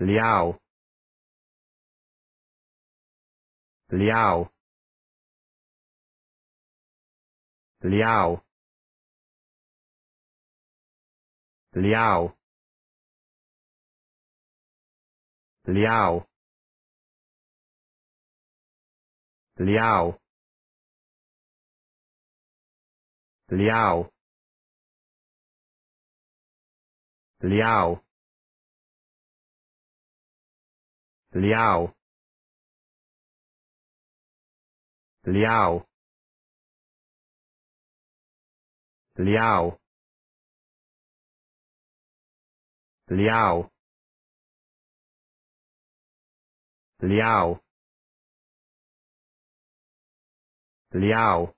Liao. Liao. Liao. Liao. Liao. Liao. Liao. Liao. Liao. Liao. Liao. Liao. Liao. Liao.